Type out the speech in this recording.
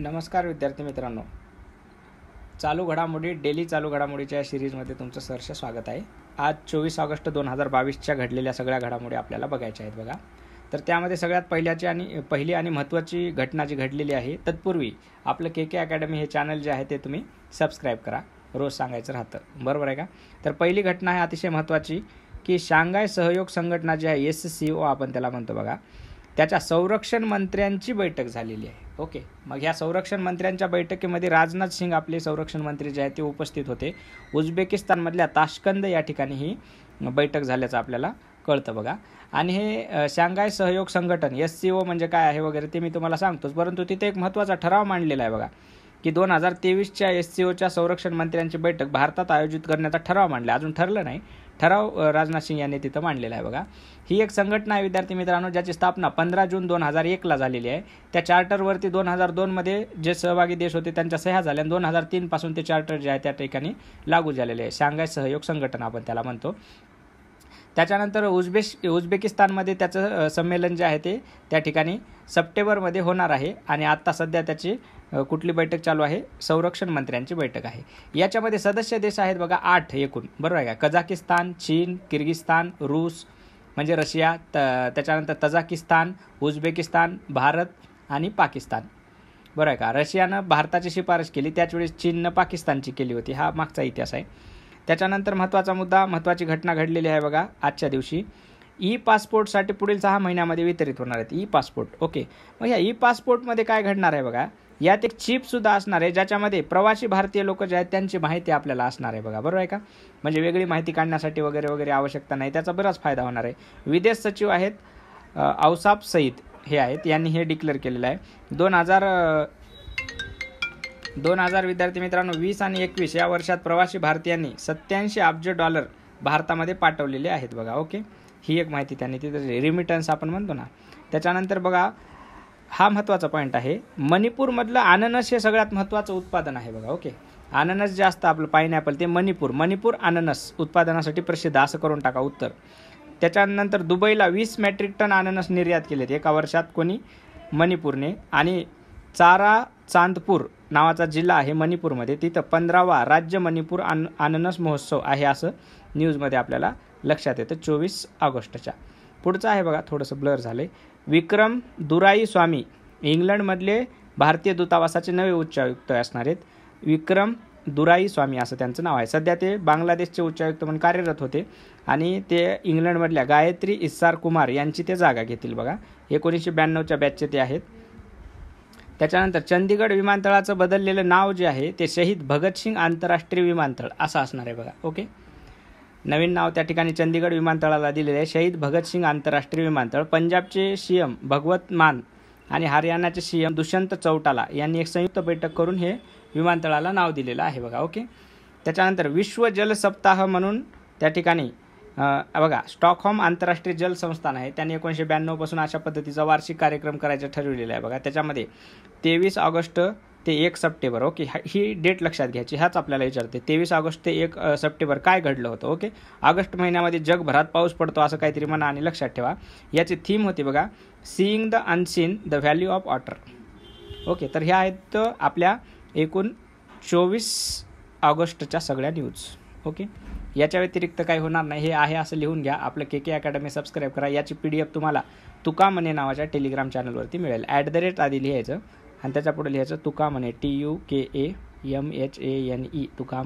नमस्कार विद्यार्थी मित्रांनो चालू घडामोडी डेली चालू घडामोडीच्या या सिरीजमध्ये तुमचं सरसे स्वागत आहे आज चोवीस ऑगस्ट दोन हजार बावीसच्या घडलेल्या सगळ्या घडामोडी आपल्याला बघायच्या आहेत बघा तर त्यामध्ये सगळ्यात पहिल्याची आणि पहिली आणि महत्त्वाची घटना जी घडलेली आहे तत्पूर्वी आपलं के के अकॅडमी हे चॅनल जे आहे ते तुम्ही सबस्क्राईब करा रोज सांगायचं राहतं बरोबर आहे का तर पहिली घटना आहे अतिशय महत्त्वाची की शांघाय सहयोग संघटना जी आहे एस सी ओ आपण त्याला म्हणतो बघा त्याच्या संरक्षण मंत्र्यांची बैठक झालेली आहे ओके मग ह्या संरक्षण मंत्र्यांच्या बैठकीमध्ये राजनाथ सिंग आपले संरक्षण मंत्री जे आहेत ते उपस्थित होते उझबेकिस्तानमधल्या ताशकंद या ठिकाणी ही बैठक झाल्याचं आपल्याला कळतं बघा आणि हे शांघाय सहयोग संघटन एस सी ओ म्हणजे काय आहे वगैरे ते मी तुम्हाला सांगतोच परंतु तिथे एक महत्त्वाचा ठराव मांडलेला आहे बघा की दोन हजार तेवीसच्या एस सी ओच्या संरक्षण मंत्र्यांची बैठक भारतात आयोजित करण्याचा ठराव मांडला अजून ठरलं नाही ठराव राजनाथ सिंग यांनी तिथं मांडलेला आहे बघा ही एक संघटना आहे विद्यार्थी मित्रांनो ज्याची स्थापना पंधरा जून दोन हजार एकला झालेली आहे त्या चार्टरवरती दोन हजार दोनमध्ये जे सहभागी देश होते त्यांच्या सह्या झाल्या दोन हजार तीनपासून ते चार्टर जे आहे त्या ठिकाणी लागू झालेले आहे शांघाय सहयोग संघटना आपण त्याला म्हणतो त्याच्यानंतर उझबेश उझबेकिस्तानमध्ये त्याचं संमेलन जे आहे ते त्या ठिकाणी सप्टेंबरमध्ये होणार आहे आणि आत्ता सध्या त्याची कुठली बैठक चालू आहे संरक्षण मंत्र्यांची बैठक आहे याच्यामध्ये सदस्य देश आहेत बघा आठ एकूण बरोबर आहे का कझाकिस्तान चीन किर्गिस्तान रूस म्हणजे रशिया त त्याच्यानंतर तजाकिस्तान उझबेकिस्तान भारत आणि पाकिस्तान बरं आहे का रशियानं भारताची शिफारस केली त्याचवेळी चीननं पाकिस्तानची केली होती हा मागचा इतिहास आहे त्याच्यानंतर महत्त्वाचा मुद्दा महत्त्वाची घटना घडलेली आहे बघा आजच्या दिवशी ई पासपोर्टसाठी पुढील सहा महिन्यामध्ये वितरित होणार आहेत ई पासपोर्ट ओके मग ह्या ई पासपोर्टमध्ये काय घडणार आहे बघा यात एक चीपसुद्धा असणार आहे ज्याच्यामध्ये प्रवासी भारतीय लोक जे आहेत त्यांची माहिती आपल्याला असणार आहे बघा बरोबर आहे का म्हणजे वेगळी माहिती काढण्यासाठी वगैरे वगैरे आवश्यकता नाही त्याचा बराच फायदा होणार आहे विदेश सचिव आहेत औसाफ सईद हे आहेत यांनी हे डिक्लेअर केलेलं आहे दोन हजार दोन हजार विद्यार्थी मित्रांनो वीस आणि एकवीस या वर्षात प्रवासी भारतीयांनी सत्याऐंशी अब्ज डॉलर भारतामध्ये पाठवलेले आहेत बघा ओके ही एक माहिती त्यांनी तिथे रिमिटन्स आपण म्हणतो ना त्याच्यानंतर बघा हा महत्त्वाचा पॉईंट आहे मणिपूरमधलं अननस हे सगळ्यात महत्त्वाचं उत्पादन आहे बघा ओके अननस जे असतं आपलं पायनॅपल ते मणिपूर मणिपूर अननस उत्पादनासाठी प्रसिद्ध असं करून टाका उत्तर त्याच्यानंतर दुबईला वीस मेट्रिक टन अननस निर्यात केलेत एका वर्षात कोणी मणिपूरने आणि चारा चांदपूर नावाचा जिल्हा आहे मणिपूरमध्ये तिथं पंधरावा राज्य मणिपूर आन अननस महोत्सव आहे असं न्यूजमध्ये आपल्याला लक्षात येतं चोवीस ऑगस्टच्या पुढचं आहे बघा थोडंसं ब्लर झालं विक्रम दुराई स्वामी इंग्लंडमधले भारतीय दूतावासाचे नवे उच्चायुक्त असणार आहेत विक्रम दुराई स्वामी असं त्यांचं नाव आहे सध्या ते बांगलादेशचे उच्चायुक्त म्हणून कार्यरत होते आणि ते इंग्लंडमधल्या गायत्री इस्सार कुमार यांची ते जागा घेतील बघा एकोणीसशे ब्याण्णवच्या बॅचचे ते आहेत त्याच्यानंतर चंदीगड विमानतळाचं बदललेलं नाव जे आहे ते शहीद भगतसिंग आंतरराष्ट्रीय विमानतळ असं असणार आहे बघा ओके नवीन नाव त्या ठिकाणी चंदीगड विमानतळाला दिलेलं आहे शहीद भगतसिंग आंतरराष्ट्रीय विमानतळ पंजाबचे सी एम भगवत मान आणि हरियाणाचे सी एम दुष्यंत चौटाला यांनी एक संयुक्त बैठक करून हे विमानतळाला नाव दिलेलं आहे बघा ओके त्याच्यानंतर विश्व जल सप्ताह म्हणून त्या ठिकाणी बघा स्टॉकहोम आंतरराष्ट्रीय जल संस्थान आहे त्यांनी एकोणीसशे ब्याण्णवपासून अशा पद्धतीचा वार्षिक कार्यक्रम करायचा ठरवलेला आहे बघा त्याच्यामध्ये तेवीस ऑगस्ट ते एक सप्टेंबर ओके ही डेट लक्षात घ्यायची ह्याच आपल्याला विचारते तेवीस ऑगस्ट ते एक सप्टेंबर काय घडलं होतं ओके ऑगस्ट महिन्यामध्ये जगभरात पाऊस पडतो असं काहीतरी म्हणा आणि लक्षात ठेवा याची थीम होती बघा seeing the unseen the value of water okay तर ह्या आहेत आपल्या एकूण चोवीस ऑगस्टच्या सगळ्या न्यूज ओके याच्या व्यतिरिक्त काही होणार नाही हे आहे असं लिहून घ्या आपलं के के अकॅडमी सबस्क्राईब करा याची पी डी एफ तुम्हाला तुका म्हणे नावाच्या टेलिग्राम चॅनलवरती मिळेल ॲट द रेट आधी लिहायचं आणि त्याच्या पुढे लिहायचं तुका म्हणे T U K M H A N E e, Tuka